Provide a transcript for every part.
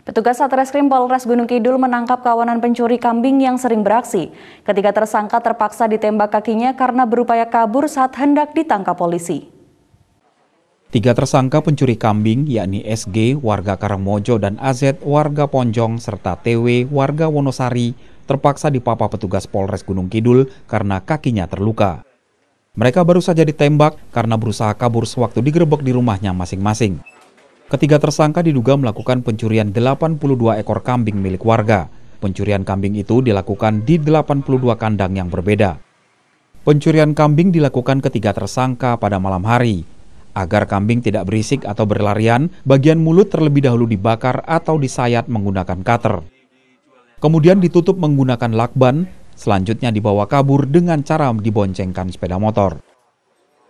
Petugas Satreskrim Polres Gunung Kidul menangkap kawanan pencuri kambing yang sering beraksi. Ketiga tersangka terpaksa ditembak kakinya karena berupaya kabur saat hendak ditangkap polisi. Tiga tersangka pencuri kambing yakni SG warga Karangmojo dan AZ warga Ponjong serta TW warga Wonosari terpaksa dipapa petugas Polres Gunung Kidul karena kakinya terluka. Mereka baru saja ditembak karena berusaha kabur sewaktu digerebek di rumahnya masing-masing. Ketiga tersangka diduga melakukan pencurian 82 ekor kambing milik warga. Pencurian kambing itu dilakukan di 82 kandang yang berbeda. Pencurian kambing dilakukan ketiga tersangka pada malam hari. Agar kambing tidak berisik atau berlarian, bagian mulut terlebih dahulu dibakar atau disayat menggunakan cutter. Kemudian ditutup menggunakan lakban, selanjutnya dibawa kabur dengan cara diboncengkan sepeda motor.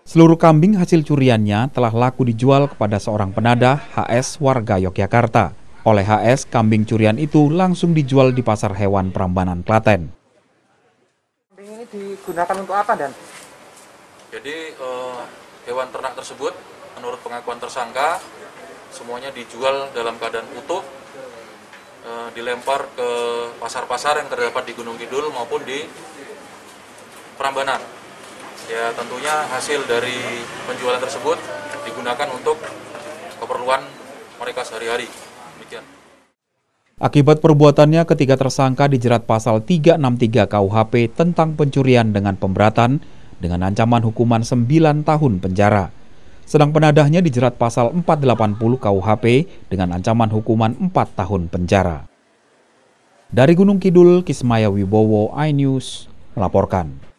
Seluruh kambing hasil curiannya telah laku dijual kepada seorang penadah HS warga Yogyakarta. Oleh HS, kambing curian itu langsung dijual di pasar hewan Prambanan Klaten. Kambing ini digunakan untuk apa, Dan? Jadi, eh, hewan ternak tersebut menurut pengakuan tersangka semuanya dijual dalam keadaan utuh eh, dilempar ke pasar-pasar yang terdapat di Gunung Kidul maupun di Prambanan. Ya tentunya hasil dari penjualan tersebut digunakan untuk keperluan mereka sehari-hari. Demikian. Akibat perbuatannya ketiga tersangka dijerat pasal 363 KUHP tentang pencurian dengan pemberatan dengan ancaman hukuman 9 tahun penjara. Sedang penadahnya dijerat pasal 480 KUHP dengan ancaman hukuman 4 tahun penjara. Dari Gunung Kidul, Kismaya Wibowo, iNews, melaporkan.